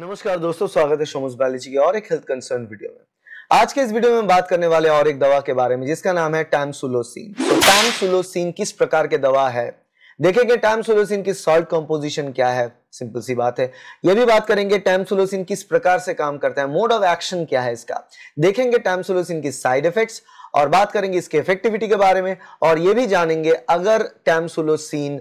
नमस्कार दोस्तों स्वागत है शोमस बायोलॉजी के और एक हेल्थ कंसर्न वीडियो में आज के इस वीडियो में बात करने वाले और एक दवा के बारे में जिसका नाम है टैमसुलोसिन तो टैमसुलोसिन किस प्रकार के दवा है देखेंगे टैमसुलोसिन की सॉल्ट कंपोजिशन क्या है सिंपल सी बात है यह भी बात करेंगे टैमसुलोसिन किस प्रकार से काम करता है मोड ऑफ एक्शन क्या है इसका देखेंगे टैमसुलोसिन की साइड इफेक्ट्स और बात करेंगे इसके इफेक्टिविटी के बारे में और यह भी जानेंगे अगर टैमसुलोसिन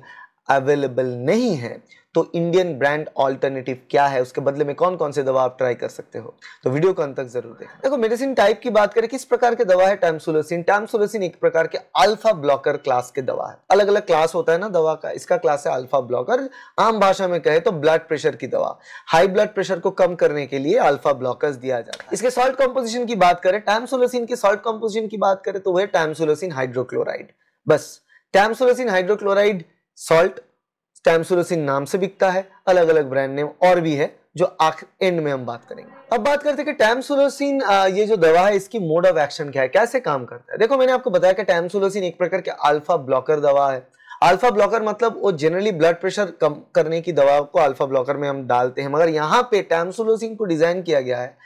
अवेलेबल नहीं है तो इंडियन ब्रांड ऑल्टरनेटिव क्या है उसके बदले में कौन कौन से दवा आप ट्राई कर सकते हो तो वीडियो को अंत तक जरूर देखें देखो मेडिसिन टाइप की बात करें किस प्रकार के दवा है टैमसुलोसिन टैमसुलोसिन एक प्रकार के अल्फा ब्लॉकर क्लास के दवा है अलग अलग क्लास होता है ना दवा का इसका क्लास है अल्फा ब्लॉकर आम भाषा में कहे तो ब्लड प्रेशर की दवा हाई ब्लड प्रेशर को कम करने के लिए अल्फा ब्लॉकर दिया जाता है इसके सॉल्ट कॉम्पोजिशन की बात करें टैमसुलोसिन के सॉल्ट कॉम्पोजिशन की बात करें तो वह टैमसुलोसिन हाइड्रोक्लोराइड बस टैमसुलोसिन हाइड्रोक्लोराइड सॉल्ट स्टैमसुलसिन नाम से बिकता है अलग अलग ब्रांड नेम और भी है जो आखिर एंड में हम बात करेंगे अब बात करते हैं कि टैमसुलोसिन ये जो दवा है इसकी मोड ऑफ एक्शन क्या है कैसे काम करता है देखो मैंने आपको बताया कि टैमसुलोसिन एक प्रकार के अल्फा ब्लॉकर दवा है अल्फा ब्लॉकर मतलब वो जनरली ब्लड प्रेशर कम करने की दवा को अल्फा ब्लॉकर में हम डालते हैं मगर यहाँ पे टैमसुलोसिन को डिजाइन किया गया है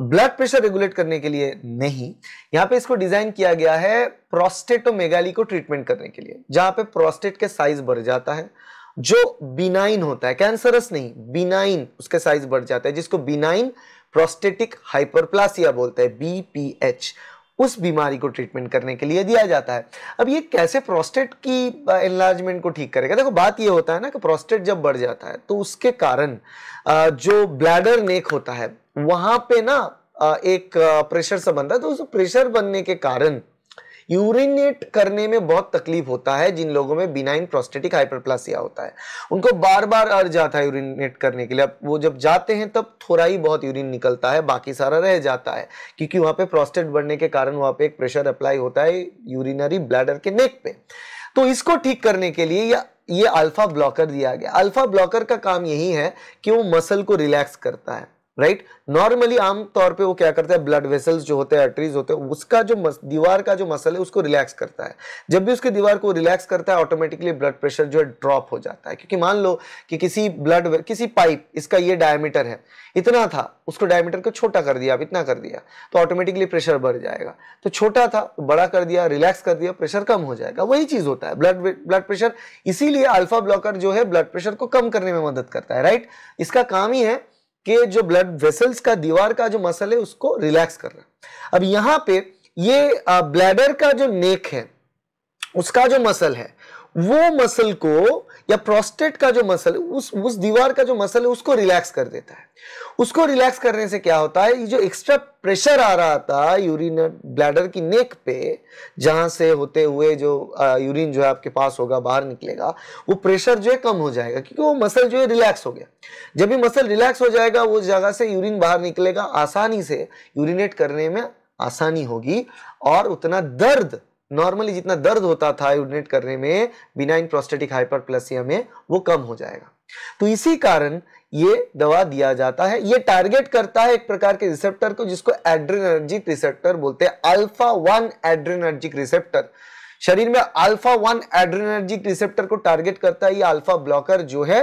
ब्लड प्रेशर रेगुलेट करने के लिए नहीं यहाँ पे इसको डिजाइन किया गया है प्रोस्टेटोमेगाली को ट्रीटमेंट करने के लिए जहां पे प्रोस्टेट के साइज बढ़ जाता है जो बिनाइन होता है कैंसरस नहीं बिनाइन उसके साइज बढ़ जाता है जिसको बिनाइन प्रोस्टेटिक हाइपरप्लासिया बोलते हैं बीपीएच उस बीमारी को ट्रीटमेंट करने के लिए दिया जाता है अब ये कैसे प्रोस्टेट की एनलार्जमेंट को ठीक करेगा देखो बात ये होता है ना कि प्रोस्टेट जब बढ़ जाता है तो उसके कारण जो ब्लैडर नेक होता है वहां पे ना एक प्रेशर सा बनता है तो उस प्रेशर बनने के कारण यूरिनेट करने में बहुत तकलीफ होता है जिन लोगों में बिनाइन प्रोस्टेटिक हाइपरप्लासिया होता है उनको बार बार अर्ज आता है यूरिनेट करने के लिए अब वो जब जाते हैं तब थोड़ा ही बहुत यूरिन निकलता है बाकी सारा रह जाता है क्योंकि वहाँ पे प्रोस्टेट बढ़ने के कारण वहाँ पे एक प्रेशर अप्लाई होता है यूरिनरी ब्लैडर के नेक पे तो इसको ठीक करने के लिए या ये अल्फा ब्लॉकर दिया गया अल्फा ब्लॉकर का काम यही है कि वो मसल को रिलैक्स करता है राइट नॉर्मली आमतौर पे वो क्या करता है ब्लड वेसल्स जो होते हैं आर्टरीज होते हैं उसका जो दीवार का जो मसल है उसको रिलैक्स करता है जब भी उसके दीवार को रिलैक्स करता है ऑटोमेटिकली ब्लड प्रेशर जो है ड्रॉप हो जाता है क्योंकि मान लो कि किसी ब्लड किसी पाइप इसका ये डायमीटर है इतना था उसको डायमीटर को छोटा कर दिया अब इतना कर दिया तो ऑटोमेटिकली प्रेशर बढ़ जाएगा तो छोटा था बड़ा कर दिया रिलैक्स कर दिया प्रेशर कम हो जाएगा वही चीज होता है ब्लड ब्लड प्रेशर इसीलिए अल्फा ब्लॉकर जो है ब्लड प्रेशर को कम करने में मदद करता है राइट इसका काम ही है के जो ब्लड वेसल्स का दीवार का जो मसल है उसको रिलैक्स करना अब यहां पे ये ब्लैडर का जो नेक है उसका जो मसल है वो मसल को या प्रोस्टेट का जो मसल उस उस दीवार का जो मसल है उसको रिलैक्स कर देता है उसको रिलैक्स करने से क्या होता है ये जो एक्स्ट्रा प्रेशर आ रहा था यूरिन ब्लैडर की नेक पे जहां से होते हुए जो यूरिन जो है आपके पास होगा बाहर निकलेगा वो प्रेशर जो है कम हो जाएगा क्योंकि वो मसल जो है रिलैक्स हो गया जब भी मसल रिलैक्स हो जाएगा वो जगह से यूरिन बाहर निकलेगा आसानी से यूरिनेट करने में आसानी होगी और उतना दर्द नॉर्मली जितना दर्द होता था यूरिनेट करने में बिना इन प्रोस्टेटिक हाइपरप्लसिया में वो कम हो जाएगा तो इसी कारण ये दवा दिया जाता है ये टारगेट करता है एक प्रकार के रिसेप्टर को जिसको एड्रेनर्जिक रिसेप्टर बोलते हैं अल्फा वन एड्रेनर्जिक रिसेप्टर शरीर में अल्फा वन एड्रेनर्जिक रिसेप्टर को टारगेट करता है ये अल्फा ब्लॉकर जो है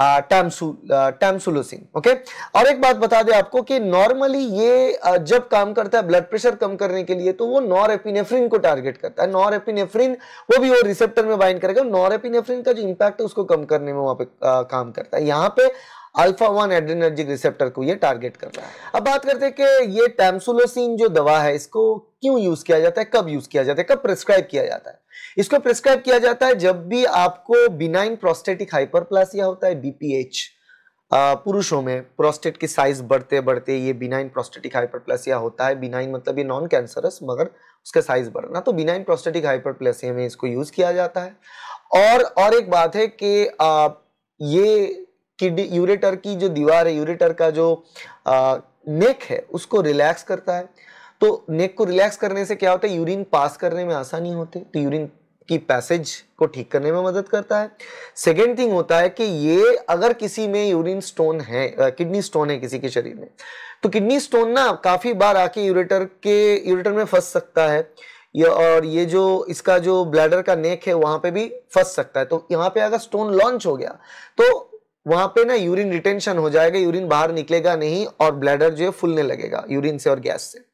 टैमसुलोसिन ओके और एक बात बता दे आपको कि नॉर्मली ये जब काम करता है ब्लड प्रेशर कम करने के लिए तो वो नॉर एपिनेफ्रिन को टारगेट करता है नॉर एपिनेफ्रिन वो भी वो रिसेप्टर में बाइंड करेगा नॉर एपिनेफ्रिन का जो इम्पैक्ट है उसको कम करने में वहां पे काम करता है यहाँ पे अल्फा वन एड्रेनर्जिक रिसेप्टर को ये टारगेट करता है अब बात करते हैं कि ये टैमसुलोसिन जो दवा है इसको क्यों यूज किया जाता है कब यूज किया जाता है कब प्रिस्क्राइब किया जाता है इसको प्रिस्क्राइब किया जाता है जब भी आपको बिनाइन प्रोस्टेटिक हाइपरप्लासिया होता है बीपीएच पुरुषों में प्रोस्टेट की साइज बढ़ते बढ़ते ये बिनाइन प्रोस्टेटिक हाइपरप्लासिया होता है बिनाइन मतलब ये नॉन कैंसरस मगर उसका साइज बढ़ना तो बिनाइन प्रोस्टेटिक हाइपरप्लासिया में इसको यूज किया जाता है और और एक बात है कि ये किडनी यूरेटर की जो दीवार है यूरेटर का जो आ, नेक है उसको रिलैक्स करता है तो नेक को रिलैक्स करने से क्या होता है यूरिन पास करने में आसानी होती तो यूरिन की पैसेज को ठीक करने में मदद करता है सेकेंड थिंग होता है कि ये अगर किसी में यूरिन स्टोन है किडनी स्टोन है किसी के शरीर में तो किडनी स्टोन ना काफ़ी बार आके यूरेटर के यूरेटर में फंस सकता है ये और ये जो इसका जो ब्लैडर का नेक है वहां पे भी फंस सकता है तो यहाँ पे अगर स्टोन लॉन्च हो गया तो वहां पे ना यूरिन रिटेंशन हो जाएगा यूरिन बाहर निकलेगा नहीं और ब्लैडर जो है फुलने लगेगा यूरिन से और गैस से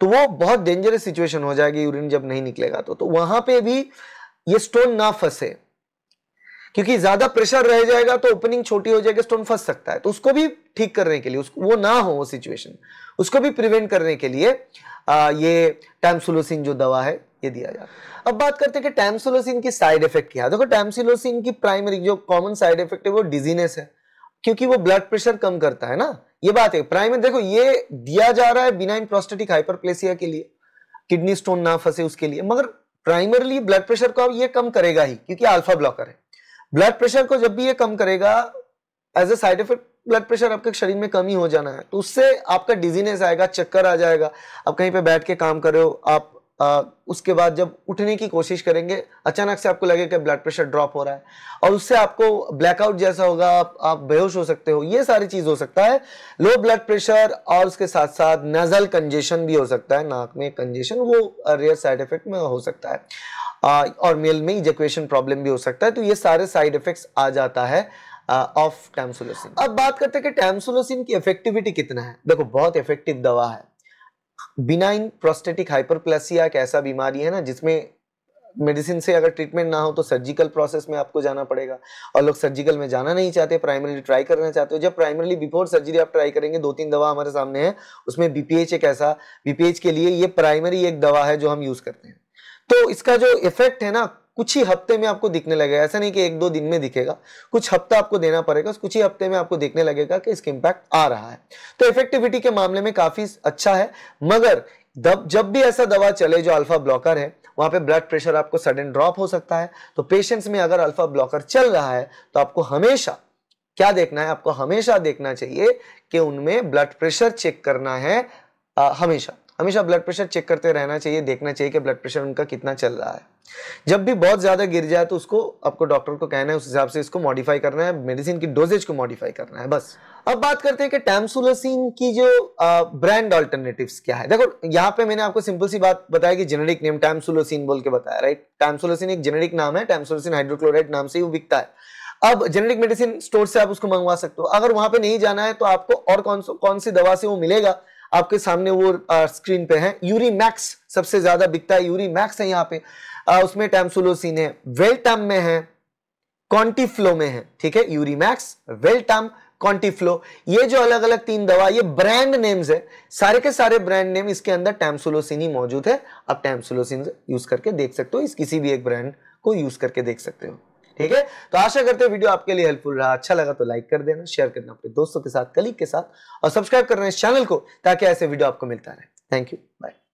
तो वो बहुत डेंजरस सिचुएशन हो जाएगी यूरिन जब नहीं निकलेगा तो, तो वहां पे भी ये स्टोन ना फंसे क्योंकि ज्यादा प्रेशर रह जाएगा तो ओपनिंग छोटी हो जाएगी स्टोन फंस सकता है तो उसको भी ठीक करने के लिए उसको वो ना हो वो सिचुएशन उसको भी प्रिवेंट करने के लिए आ, ये टैमसुलोसिन जो दवा है ये दिया जाता है अब बात करते हैं कि टैमसुलोसिन की साइड इफेक्ट क्या है देखो टैमसुलोसिन की प्राइमरी जो कॉमन साइड इफेक्ट है वो डिजीनेस है क्योंकि वो ब्लड प्रेशर कम करता है ना ये बात है में देखो ये दिया जा रहा है इन प्रोस्टेटिक हाइपरप्लेसिया के लिए किडनी स्टोन ना फंसे उसके लिए मगर प्राइमरली ब्लड प्रेशर को ये कम करेगा ही क्योंकि अल्फा ब्लॉकर है ब्लड प्रेशर को जब भी ये कम करेगा as a side effect blood pressure आपके शरीर में कम ही हो जाना है तो उससे आपका डिजीनेस आएगा चक्कर आ जाएगा आप कहीं पे बैठ के काम कर रहे हो आप आ, उसके बाद जब उठने की कोशिश करेंगे अचानक से आपको लगेगा कि ब्लड प्रेशर ड्रॉप हो रहा है और उससे आपको ब्लैकआउट जैसा होगा आप, आप बेहोश हो सकते हो ये सारी चीज़ हो सकता है लो ब्लड प्रेशर और उसके साथ साथ नजल कंजेशन भी हो सकता है नाक में कंजेशन वो रेयर साइड इफेक्ट में हो सकता है आ, और मेल में इजेक्वेशन प्रॉब्लम भी हो सकता है तो ये सारे साइड इफेक्ट्स आ जाता है ऑफ टैम्सुलसिन अब बात करते हैं कि टैमसोलोसिन की इफेक्टिविटी कितना है देखो बहुत इफेक्टिव दवा है बिनाइन प्रोस्टेटिक हाइपरप्लासिया एक ऐसा बीमारी है ना जिसमें मेडिसिन से अगर ट्रीटमेंट ना हो तो सर्जिकल प्रोसेस में आपको जाना पड़ेगा और लोग सर्जिकल में जाना नहीं चाहते प्राइमरी ट्राई करना चाहते हो जब प्राइमरीली बिफोर सर्जरी आप ट्राई करेंगे दो तीन दवा हमारे सामने है उसमें बीपीएच एक ऐसा बीपीएच के लिए ये प्राइमरी एक दवा है जो हम यूज़ करते हैं तो इसका जो इफेक्ट है ना कुछ ही हफ्ते में आपको दिखने लगेगा ऐसा नहीं कि एक दो दिन में दिखेगा कुछ हफ्ता आपको देना पड़ेगा कुछ ही हफ्ते में आपको दिखने लगेगा कि इसका इंपैक्ट आ रहा है तो इफेक्टिविटी के मामले में काफी अच्छा है मगर दब जब भी ऐसा दवा चले जो अल्फा ब्लॉकर है वहां पे ब्लड प्रेशर आपको सडन ड्रॉप हो सकता है तो पेशेंट्स में अगर अल्फा ब्लॉकर चल रहा है तो आपको हमेशा क्या देखना है आपको हमेशा देखना चाहिए कि उनमें ब्लड प्रेशर चेक करना है आ, हमेशा हमेशा ब्लड प्रेशर चेक करते रहना चाहिए देखना चाहिए कि ब्लड प्रेशर उनका कितना चल रहा है जब भी बहुत ज़्यादा गिर जाए तो उसको आपको डॉक्टर को कहना है उस हिसाब से इसको मॉडिफाई करना है मेडिसिन की डोजेज को मॉडिफाई करना है बस अब बात करते हैं कि टैमसुलसिन की जो ब्रांड ऑल्टरनेटिव क्या है देखो यहाँ पे मैंने आपको सिंपल सी बात बताया कि जेनेरिक नेम टैमसुलसिन बोल के बताया राइट टैमसुलसिन एक जेनेरिक नाम है टैमसुलसिन हाइड्रोक्लोराइड नाम से ही बिकता है अब जेनेरिक मेडिसिन स्टोर से आप उसको मंगवा सकते हो अगर वहां पे नहीं जाना है तो आपको और कौन कौन सी दवा से वो मिलेगा आपके सामने वो स्क्रीन पे है यूरी मैक्स सबसे ज्यादा बिकता है यूरी मैक्स है यहाँ पे आ, उसमें टैमसुलोसिन है वेल्टाम में है कॉन्टीफ्लो में है ठीक है यूरीमैक्स वेल्टाम कॉन्टीफ्लो ये जो अलग अलग तीन दवा ये ब्रांड नेम्स है सारे के सारे ब्रांड नेम इसके अंदर टैमसुलोसिन ही मौजूद है आप टैमसुलोसिन यूज करके देख सकते हो इस किसी भी एक ब्रांड को यूज करके देख सकते हो ठीक है तो आशा करते हैं वीडियो आपके लिए हेल्पफुल रहा अच्छा लगा तो लाइक कर देना शेयर करना अपने दोस्तों के साथ कलीग के साथ और सब्सक्राइब करना इस चैनल को ताकि ऐसे वीडियो आपको मिलता रहे थैंक यू बाय